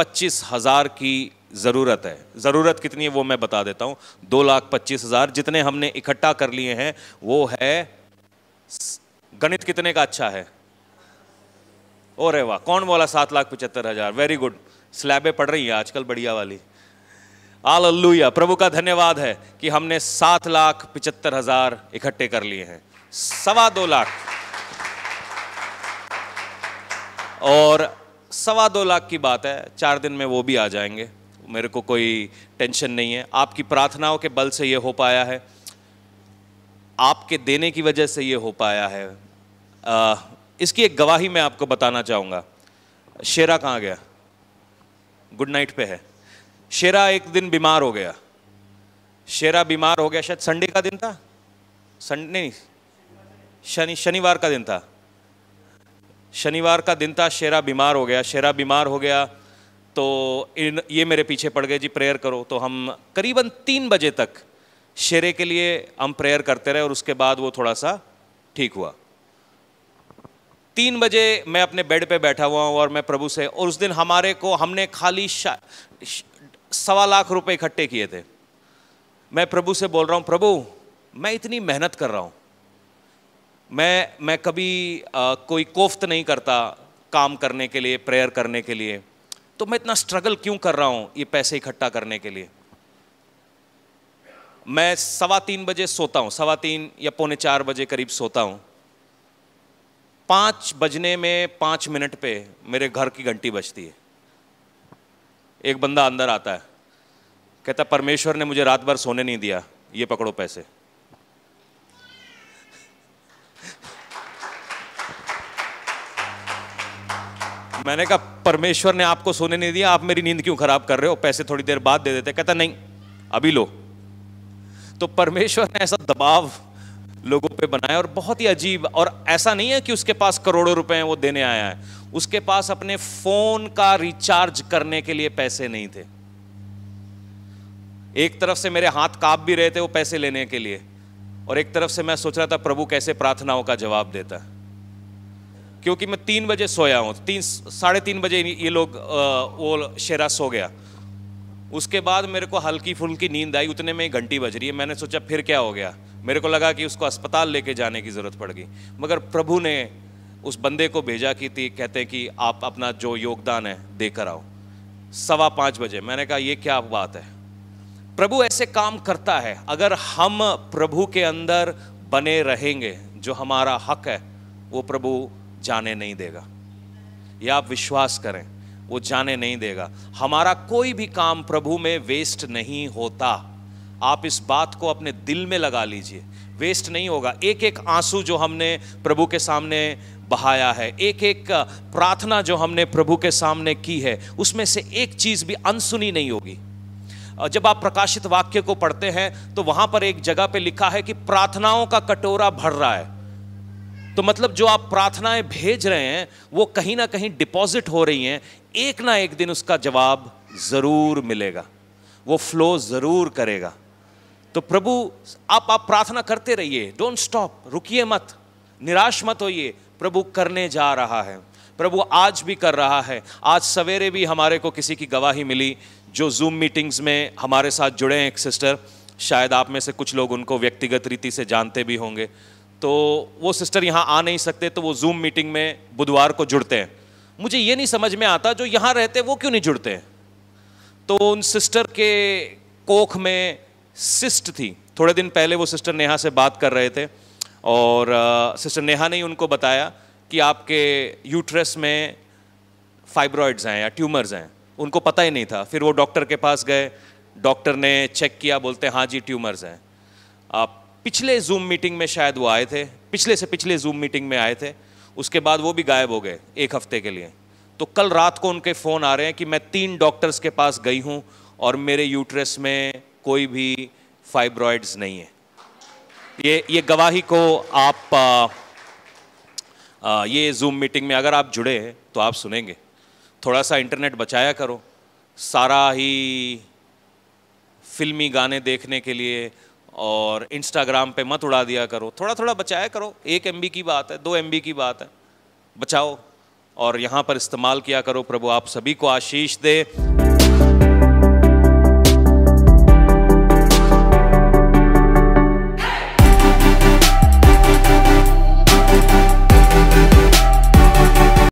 पच्चीस हज़ार की ज़रूरत है ज़रूरत कितनी है वो मैं बता देता हूँ दो लाख पच्चीस हज़ार जितने हमने इकट्ठा कर लिए हैं वो है गणित कितने का अच्छा है ओ रे वाह कौन बोला सात लाख पचहत्तर हज़ार वेरी गुड स्लैबें पड़ रही हैं आजकल बढ़िया वाली आल अल्लुया प्रभु का धन्यवाद है कि हमने सात लाख पिचहत्तर हज़ार इकट्ठे कर लिए हैं सवा दो लाख और सवा दो लाख की बात है चार दिन में वो भी आ जाएंगे मेरे को कोई टेंशन नहीं है आपकी प्रार्थनाओं के बल से ये हो पाया है आपके देने की वजह से ये हो पाया है आ, इसकी एक गवाही मैं आपको बताना चाहूँगा शेरा कहाँ गया गुड नाइट पे है शेरा एक दिन बीमार हो गया शेरा बीमार हो गया शायद संडे का दिन था संडे नहीं शनि शनिवार का दिन था शनिवार का दिन था शेरा बीमार हो गया शेरा बीमार हो गया तो इन ये मेरे पीछे पड़ गए जी प्रेयर करो तो हम करीबन तीन बजे तक शेरे के लिए हम प्रेयर करते रहे और उसके बाद वो थोड़ा सा ठीक हुआ तीन बजे मैं अपने बेड पे बैठा हुआ हूँ और मैं प्रभु से और उस दिन हमारे को हमने खाली सवा लाख रुपए इकट्ठे किए थे मैं प्रभु से बोल रहा हूँ प्रभु मैं इतनी मेहनत कर रहा हूँ मैं मैं कभी आ, कोई कोफ्त नहीं करता काम करने के लिए प्रेयर करने के लिए तो मैं इतना स्ट्रगल क्यों कर रहा हूँ ये पैसे इकट्ठा करने के लिए मैं सवा तीन बजे सोता हूँ सवा तीन या पौने चार बजे करीब सोता हूँ पाँच बजने में पाँच मिनट पे मेरे घर की घंटी बजती है एक बंदा अंदर आता है कहता परमेश्वर ने मुझे रात भर सोने नहीं दिया ये पकड़ो पैसे मैंने कहा परमेश्वर ने आपको सोने नहीं दिया आप मेरी नींद क्यों खराब कर रहे हो पैसे थोड़ी देर बाद दे देते कहता नहीं अभी लो तो परमेश्वर ने ऐसा दबाव लोगों पे बनाया और बहुत ही अजीब और ऐसा नहीं है कि उसके पास करोड़ों रुपए हैं वो देने आया है उसके पास अपने फोन का रिचार्ज करने के लिए पैसे नहीं थे एक तरफ से मेरे हाथ काप भी रहे थे वो पैसे लेने के लिए और एक तरफ से मैं सोच रहा था प्रभु कैसे प्रार्थनाओं का जवाब देता है क्योंकि मैं तीन बजे सोया हूँ तीन साढ़े तीन बजे ये लोग वो शेरा सो गया उसके बाद मेरे को हल्की फुल्की नींद आई उतने में ही घंटी बज रही है मैंने सोचा फिर क्या हो गया मेरे को लगा कि उसको अस्पताल लेके जाने की ज़रूरत पड़ गई मगर प्रभु ने उस बंदे को भेजा की थी कहते कि आप अपना जो योगदान है देकर आओ सवा पाँच बजे मैंने कहा ये क्या बात है प्रभु ऐसे काम करता है अगर हम प्रभु के अंदर बने रहेंगे जो हमारा हक है वो प्रभु जाने नहीं देगा यह आप विश्वास करें वो जाने नहीं देगा हमारा कोई भी काम प्रभु में वेस्ट नहीं होता आप इस बात को अपने दिल में लगा लीजिए वेस्ट नहीं होगा एक एक आंसू जो हमने प्रभु के सामने बहाया है एक एक प्रार्थना जो हमने प्रभु के सामने की है उसमें से एक चीज़ भी अनसुनी नहीं होगी जब आप प्रकाशित वाक्य को पढ़ते हैं तो वहां पर एक जगह पे लिखा है कि प्रार्थनाओं का कटोरा भर रहा है तो मतलब जो आप प्रार्थनाएं भेज रहे हैं वो कहीं ना कहीं डिपॉजिट हो रही हैं एक ना एक दिन उसका जवाब ज़रूर मिलेगा वो फ्लो ज़रूर करेगा तो प्रभु आप आप प्रार्थना करते रहिए डोंट स्टॉप रुकिए मत निराश मत होइए प्रभु करने जा रहा है प्रभु आज भी कर रहा है आज सवेरे भी हमारे को किसी की गवाही मिली जो जूम मीटिंग्स में हमारे साथ जुड़े हैं एक सिस्टर शायद आप में से कुछ लोग उनको व्यक्तिगत रीति से जानते भी होंगे तो वो सिस्टर यहाँ आ नहीं सकते तो वो जूम मीटिंग में बुधवार को जुड़ते हैं मुझे ये नहीं समझ में आता जो यहाँ रहते वो क्यों नहीं जुड़ते हैं तो उन सिस्टर के कोख में सिस्ट थी थोड़े दिन पहले वो सिस्टर नेहा से बात कर रहे थे और आ, सिस्टर नेहा ने उनको बताया कि आपके यूट्रस में फाइब्रॉइड्स हैं या ट्यूमर्स हैं उनको पता ही नहीं था फिर वो डॉक्टर के पास गए डॉक्टर ने चेक किया बोलते हाँ जी ट्यूमर्स हैं आप पिछले जूम मीटिंग में शायद वो आए थे पिछले से पिछले जूम मीटिंग में आए थे उसके बाद वो भी गायब हो गए एक हफ्ते के लिए तो कल रात को उनके फ़ोन आ रहे हैं कि मैं तीन डॉक्टर्स के पास गई हूँ और मेरे यूट्रस में कोई भी फाइब्रॉइड्स नहीं है ये ये गवाही को आप आ, आ, ये जूम मीटिंग में अगर आप जुड़े हैं तो आप सुनेंगे थोड़ा सा इंटरनेट बचाया करो सारा ही फिल्मी गाने देखने के लिए और इंस्टाग्राम पे मत उड़ा दिया करो थोड़ा थोड़ा बचाया करो एक एम की बात है दो एम की बात है बचाओ और यहाँ पर इस्तेमाल किया करो प्रभु आप सभी को आशीष दे